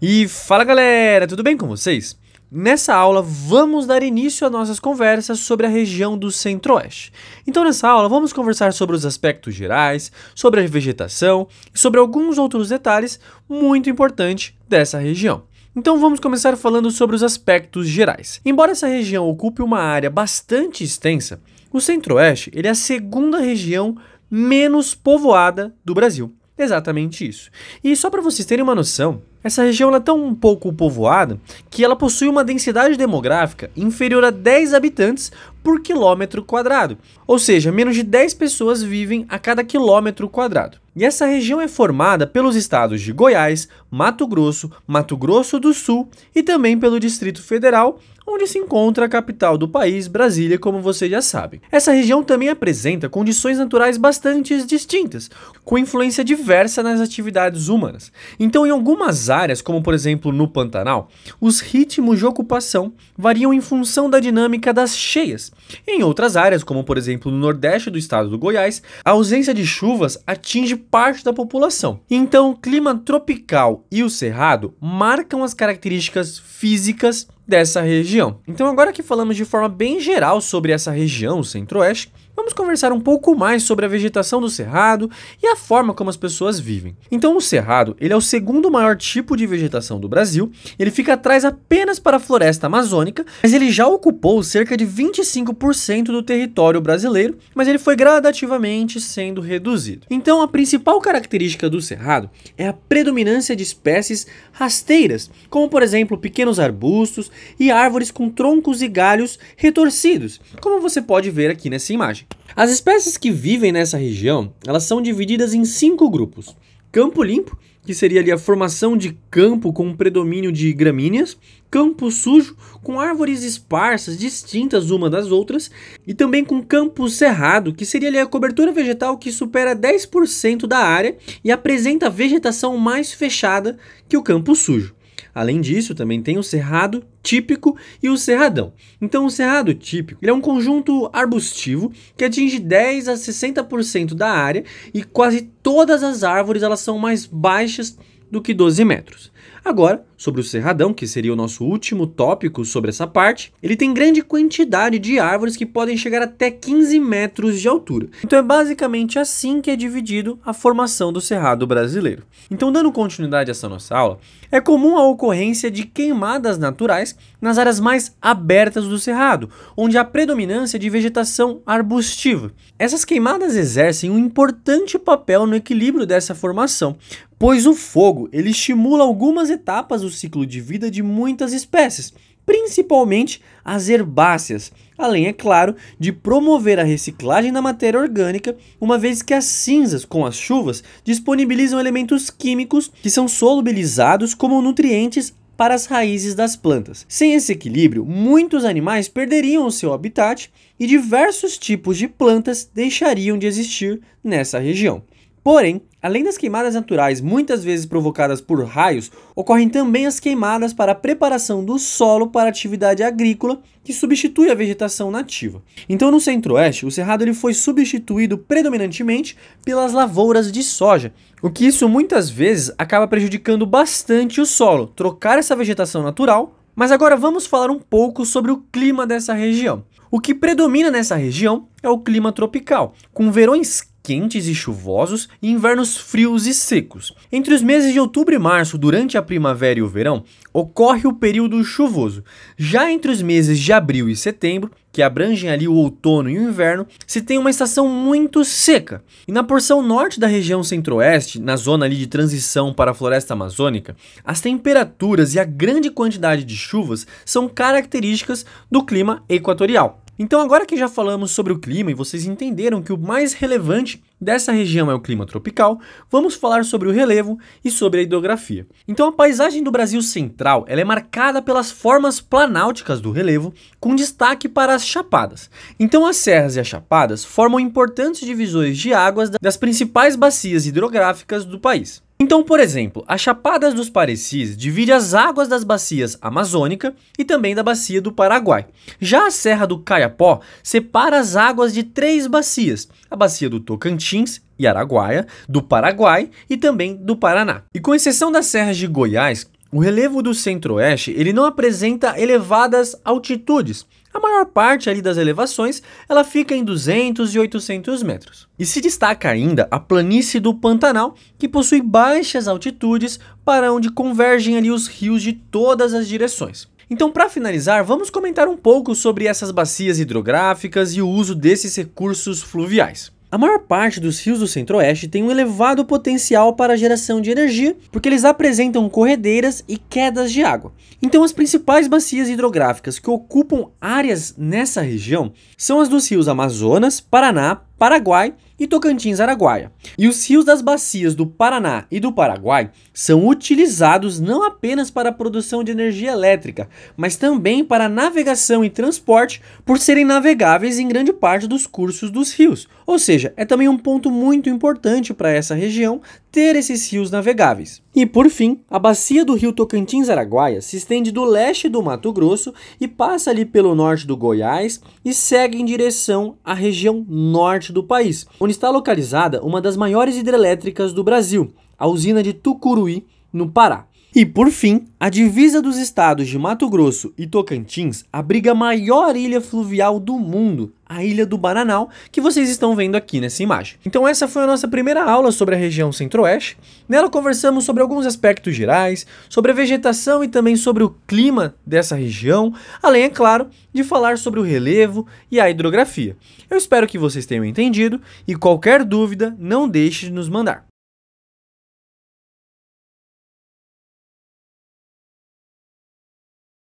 E fala galera, tudo bem com vocês? Nessa aula, vamos dar início às nossas conversas sobre a região do Centro-Oeste. Então, nessa aula, vamos conversar sobre os aspectos gerais, sobre a vegetação e sobre alguns outros detalhes muito importantes dessa região. Então vamos começar falando sobre os aspectos gerais. Embora essa região ocupe uma área bastante extensa, o Centro-Oeste ele é a segunda região menos povoada do Brasil. Exatamente isso. E só para vocês terem uma noção, essa região é tão pouco povoada que ela possui uma densidade demográfica inferior a 10 habitantes por quilômetro quadrado, ou seja, menos de 10 pessoas vivem a cada quilômetro quadrado. E essa região é formada pelos estados de Goiás, Mato Grosso, Mato Grosso do Sul e também pelo Distrito Federal, onde se encontra a capital do país, Brasília, como vocês já sabem. Essa região também apresenta condições naturais bastante distintas, com influência diversa nas atividades humanas. Então, em algumas áreas, como por exemplo no Pantanal, os ritmos de ocupação variam em função da dinâmica das cheias. Em outras áreas, como por exemplo no nordeste do estado do Goiás, a ausência de chuvas atinge parte da população. Então, o clima tropical e o cerrado marcam as características físicas dessa região. Então, agora que falamos de forma bem geral sobre essa região, o Centro-Oeste, vamos conversar um pouco mais sobre a vegetação do cerrado e a forma como as pessoas vivem. Então, o cerrado ele é o segundo maior tipo de vegetação do Brasil, ele fica atrás apenas para a floresta amazônica, mas ele já ocupou cerca de 25% do território brasileiro, mas ele foi gradativamente sendo reduzido. Então, a principal característica do cerrado é a predominância de espécies rasteiras, como por exemplo pequenos arbustos e árvores com troncos e galhos retorcidos, como você pode ver aqui nessa imagem. As espécies que vivem nessa região, elas são divididas em cinco grupos. Campo limpo, que seria ali a formação de campo com predomínio de gramíneas, campo sujo, com árvores esparsas, distintas uma das outras, e também com campo cerrado, que seria ali a cobertura vegetal que supera 10% da área e apresenta vegetação mais fechada que o campo sujo. Além disso, também tem o cerrado típico e o cerradão. Então, o cerrado típico é um conjunto arbustivo que atinge 10 a 60% da área e quase todas as árvores elas são mais baixas do que 12 metros. Agora, sobre o cerradão, que seria o nosso último tópico sobre essa parte, ele tem grande quantidade de árvores que podem chegar até 15 metros de altura. Então é basicamente assim que é dividido a formação do cerrado brasileiro. Então, dando continuidade a essa nossa aula, é comum a ocorrência de queimadas naturais nas áreas mais abertas do cerrado, onde há predominância de vegetação arbustiva. Essas queimadas exercem um importante papel no equilíbrio dessa formação, pois o fogo ele estimula algumas etapas do ciclo de vida de muitas espécies, principalmente as herbáceas, além, é claro, de promover a reciclagem da matéria orgânica, uma vez que as cinzas, com as chuvas, disponibilizam elementos químicos que são solubilizados como nutrientes para as raízes das plantas. Sem esse equilíbrio, muitos animais perderiam o seu habitat e diversos tipos de plantas deixariam de existir nessa região. Porém, além das queimadas naturais, muitas vezes provocadas por raios, ocorrem também as queimadas para a preparação do solo para atividade agrícola, que substitui a vegetação nativa. Então, no Centro-Oeste, o cerrado ele foi substituído predominantemente pelas lavouras de soja, o que isso muitas vezes acaba prejudicando bastante o solo. Trocar essa vegetação natural mas agora vamos falar um pouco sobre o clima dessa região. O que predomina nessa região é o clima tropical, com verões quentes e chuvosos e invernos frios e secos. Entre os meses de outubro e março, durante a primavera e o verão, ocorre o período chuvoso. Já entre os meses de abril e setembro, que abrangem ali o outono e o inverno, se tem uma estação muito seca. E na porção norte da região centro-oeste, na zona ali de transição para a floresta amazônica, as temperaturas e a grande quantidade de chuvas são características do clima equatorial. Então, agora que já falamos sobre o clima e vocês entenderam que o mais relevante dessa região é o clima tropical, vamos falar sobre o relevo e sobre a hidrografia. Então, a paisagem do Brasil central ela é marcada pelas formas planáuticas do relevo, com destaque para as chapadas. Então, as serras e as chapadas formam importantes divisões de águas das principais bacias hidrográficas do país. Então, por exemplo, as Chapadas dos Parecis divide as águas das bacias amazônica e também da bacia do Paraguai. Já a Serra do Caiapó separa as águas de três bacias: a bacia do Tocantins e Araguaia, do Paraguai e também do Paraná. E com exceção das serras de Goiás, o relevo do centro-oeste, ele não apresenta elevadas altitudes. A maior parte ali das elevações, ela fica em 200 e 800 metros. E se destaca ainda a planície do Pantanal, que possui baixas altitudes para onde convergem ali os rios de todas as direções. Então, para finalizar, vamos comentar um pouco sobre essas bacias hidrográficas e o uso desses recursos fluviais. A maior parte dos rios do Centro-Oeste tem um elevado potencial para a geração de energia, porque eles apresentam corredeiras e quedas de água. Então, as principais bacias hidrográficas que ocupam áreas nessa região são as dos rios Amazonas, Paraná, Paraguai e Tocantins-Araguaia. E os rios das bacias do Paraná e do Paraguai são utilizados não apenas para a produção de energia elétrica, mas também para navegação e transporte, por serem navegáveis em grande parte dos cursos dos rios. Ou seja, é também um ponto muito importante para essa região ter esses rios navegáveis. E por fim, a bacia do rio Tocantins-Araguaia se estende do leste do Mato Grosso e passa ali pelo norte do Goiás e segue em direção à região norte do país, onde está localizada uma das maiores hidrelétricas do Brasil, a usina de Tucuruí, no Pará. E por fim, a divisa dos estados de Mato Grosso e Tocantins abriga a maior ilha fluvial do mundo, a Ilha do Bananal, que vocês estão vendo aqui nessa imagem. Então essa foi a nossa primeira aula sobre a região Centro-Oeste. Nela conversamos sobre alguns aspectos gerais, sobre a vegetação e também sobre o clima dessa região, além, é claro, de falar sobre o relevo e a hidrografia. Eu espero que vocês tenham entendido e qualquer dúvida não deixe de nos mandar.